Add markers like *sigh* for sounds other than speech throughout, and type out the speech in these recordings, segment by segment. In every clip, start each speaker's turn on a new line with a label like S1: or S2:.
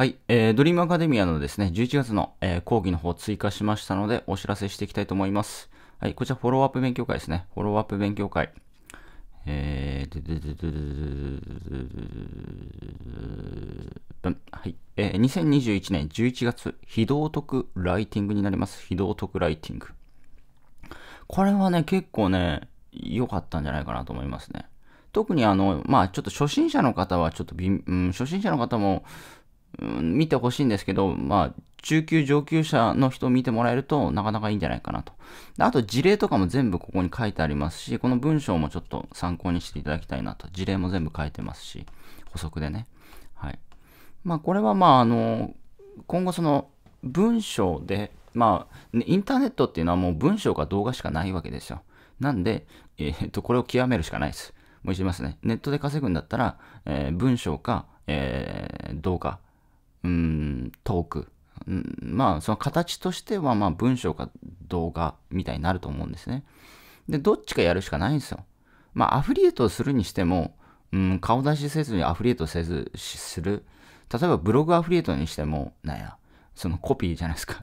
S1: はい、えー、ドリームアカデミアのですね、11月の、えー、講義の方追加しましたので、お知らせしていきたいと思います。はい、こちらフォローアップ勉強会ですね。フォローアップ勉強会。えー、はい、えー、2021年11月、非道徳ライティングになります。非道徳ライティング。これはね、結構ね、良かったんじゃないかなと思いますね。特にあの、まあちょっと初心者の方はちょっとび、うん、初心者の方もうん、見てほしいんですけど、まあ、中級上級者の人を見てもらえるとなかなかいいんじゃないかなと。あと事例とかも全部ここに書いてありますし、この文章もちょっと参考にしていただきたいなと。事例も全部書いてますし、補足でね。はい。まあこれはまああの、今後その文章で、まあ、インターネットっていうのはもう文章か動画しかないわけですよ。なんで、えー、っと、これを極めるしかないです。もう一度言いますね。ネットで稼ぐんだったら、えー、文章か、えー、動画。うん、トーク。うん、まあ、その形としては、まあ、文章か動画みたいになると思うんですね。で、どっちかやるしかないんですよ。まあ、アフリエイトをするにしても、うん、顔出しせずにアフリエイトせずする。例えば、ブログアフリエイトにしても、なんや、そのコピーじゃないですか。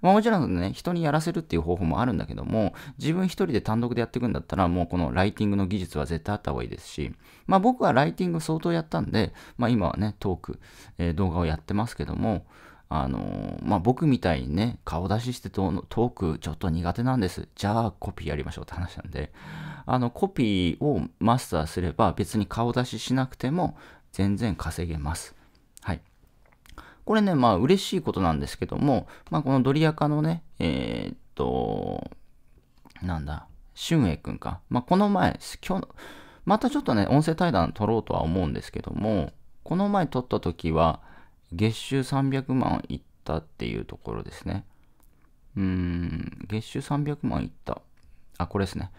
S1: まあ、もちろんね、人にやらせるっていう方法もあるんだけども、自分一人で単独でやっていくんだったら、もうこのライティングの技術は絶対あった方がいいですし、まあ、僕はライティング相当やったんで、まあ、今はね、トーク、えー、動画をやってますけども、あのー、まあ、僕みたいにね、顔出ししてトークちょっと苦手なんです。じゃあコピーやりましょうって話なんで、あの、コピーをマスターすれば別に顔出ししなくても全然稼げます。これね、まあ嬉しいことなんですけども、まあこのドリアカのね、えー、っと、なんだ、俊英くんか。まあこの前、今日、またちょっとね、音声対談撮ろうとは思うんですけども、この前撮った時は、月収300万いったっていうところですね。うーん、月収300万いった。あ、これですね。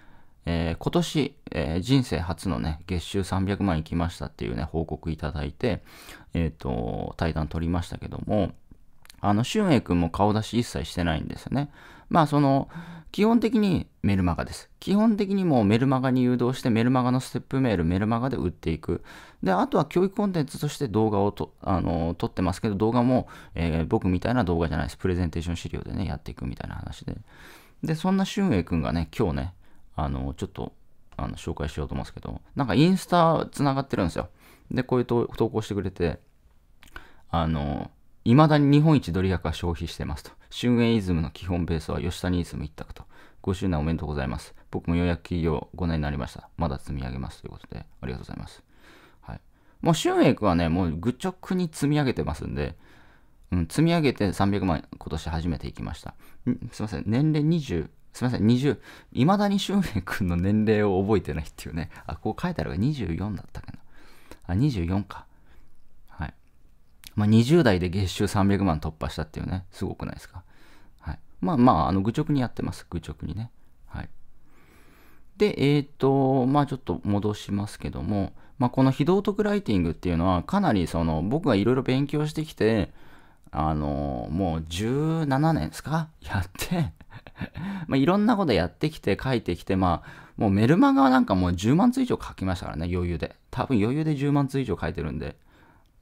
S1: えー、今年、えー、人生初のね、月収300万いきましたっていうね、報告いただいて、えっ、ー、と、対談取りましたけども、あの、俊英くんも顔出し一切してないんですよね。まあ、その、基本的にメルマガです。基本的にもうメルマガに誘導してメルマガのステップメール、メルマガで売っていく。で、あとは教育コンテンツとして動画をと、あの、撮ってますけど、動画も、えー、僕みたいな動画じゃないです。プレゼンテーション資料でね、やっていくみたいな話で。で、そんな俊英くんがね、今日ね、あの、ちょっと、あの、紹介しようと思うんですけど、なんかインスタ繋がってるんですよ。で、こういう投稿してくれて、あの、いまだに日本一ドリアカ消費してますと。春園イズムの基本ベースは吉谷イズム一択と。5周年おめでとうございます。僕もようやく企業5年になりました。まだ積み上げますということで、ありがとうございます。はい。もう春園はね、もう愚直に積み上げてますんで、うん、積み上げて300万今年初めていきました。すいません、年齢20、すみません、20、いまだにシュウメイ君の年齢を覚えてないっていうね。あ、こう書いてあるが24だったけな。あ、24か。はい。まあ、20代で月収300万突破したっていうね、すごくないですか。はい。まあまあ、あの、愚直にやってます。愚直にね。はい。で、えっ、ー、と、まあちょっと戻しますけども、まあ、この非道徳ライティングっていうのは、かなりその、僕がいろいろ勉強してきて、あの、もう17年ですかやって、*laughs* まあ、いろんなことやってきて、書いてきて、まあ、もうメルマガなんかもう10万通以上書きましたからね、余裕で。多分余裕で10万通以上書いてるんで。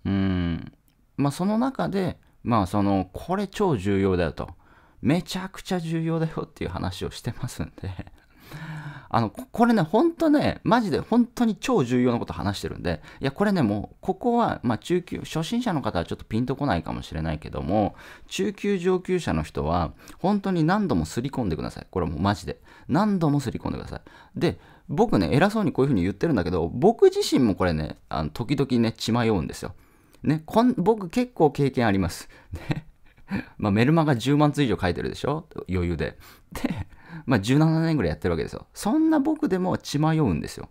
S1: うん。まあ、その中で、まあ、その、これ超重要だよと。めちゃくちゃ重要だよっていう話をしてますんであの、これね、ほんとね、マジで本当に超重要なこと話してるんで、いや、これね、もう、ここは、まあ、中級、初心者の方はちょっとピンとこないかもしれないけども、中級上級者の人は、本当に何度もすり込んでください。これもうマジで。何度もすり込んでください。で、僕ね、偉そうにこういうふうに言ってるんだけど、僕自身もこれね、あの時々ね、血迷うんですよ。ね、こん僕結構経験あります。ね *laughs* まあ、メルマが10万通以上書いてるでしょ余裕で。で、まあ、17年ぐらいやってるわけですよ。そんな僕でも血迷うんですよ。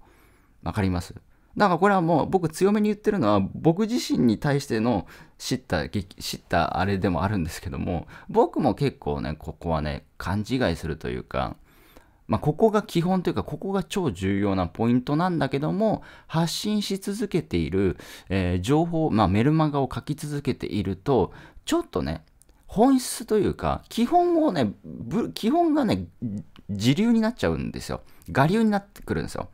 S1: わかりますだからこれはもう僕強めに言ってるのは僕自身に対しての知った知ったあれでもあるんですけども僕も結構ねここはね勘違いするというかまあ、ここが基本というか、ここが超重要なポイントなんだけども、発信し続けている、えー、情報、まあ、メルマガを書き続けていると、ちょっとね、本質というか、基本をね、基本がね、自流になっちゃうんですよ。我流になってくるんですよ。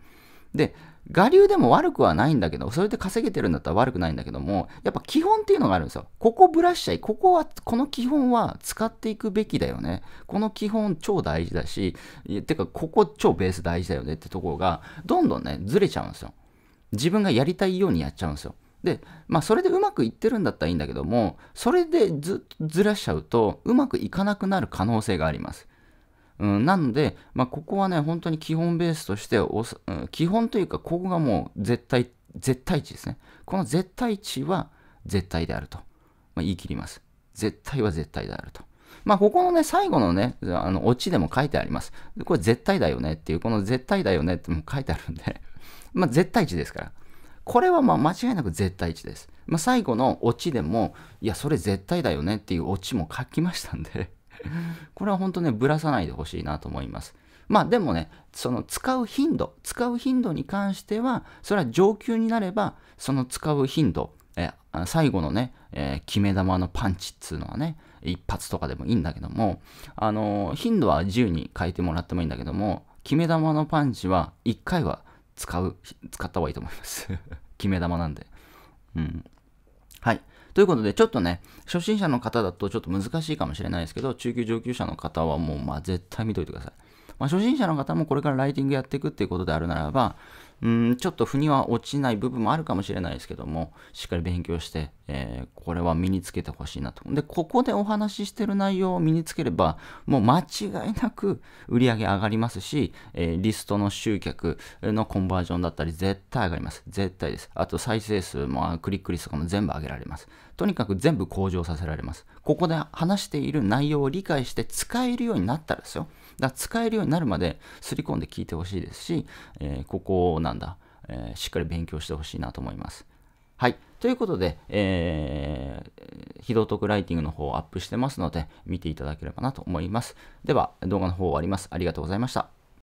S1: で、我流でも悪くはないんだけど、それで稼げてるんだったら悪くないんだけども、やっぱ基本っていうのがあるんですよ。ここブラしちゃい、ここは、この基本は使っていくべきだよね。この基本超大事だし、てかここ超ベース大事だよねってところが、どんどんね、ずれちゃうんですよ。自分がやりたいようにやっちゃうんですよ。で、まあ、それでうまくいってるんだったらいいんだけども、それでずずらしちゃうと、うまくいかなくなる可能性があります。うん、なので、まあ、ここはね、本当に基本ベースとしてお、うん、基本というか、ここがもう絶対、絶対値ですね。この絶対値は絶対であると。まあ、言い切ります。絶対は絶対であると。まあ、ここのね、最後のね、あの、オチでも書いてあります。これ絶対だよねっていう、この絶対だよねっても書いてあるんでまあ、絶対値ですから。これはまあ間違いなく絶対値です。まあ、最後のオチでも、いや、それ絶対だよねっていうオチも書きましたんでこれは本当ね、ぶらさないでほしいなと思います。まあでもね、その使う頻度、使う頻度に関しては、それは上級になれば、その使う頻度、え最後のね、えー、決め球のパンチっつうのはね、一発とかでもいいんだけども、あのー、頻度は自由に変えてもらってもいいんだけども、決め球のパンチは1回は使う、使った方がいいと思います *laughs* 決め玉なんで。うん。はい。ということで、ちょっとね、初心者の方だとちょっと難しいかもしれないですけど、中級上級者の方はもう、まあ、絶対見といてください。まあ、初心者の方もこれからライティングやっていくっていうことであるならば、うん、ちょっと腑には落ちない部分もあるかもしれないですけども、しっかり勉強して、えー、これは身につけてほしいなと。で、ここでお話ししてる内容を身につければ、もう間違いなく売り上げ上がりますし、えー、リストの集客のコンバージョンだったり、絶対上がります。絶対です。あと再生数も、クリック率とかも全部上げられます。とにかく全部向上させられます。ここで話している内容を理解して使えるようになったらですよ。だから使えるようになるまで刷り込んで聞いてほしいですし、えー、ここをなんだ、えー、しっかり勉強してほしいなと思います。はい。ということで、えー、非道徳ライティングの方をアップしてますので、見ていただければなと思います。では、動画の方終わります。ありがとうございました。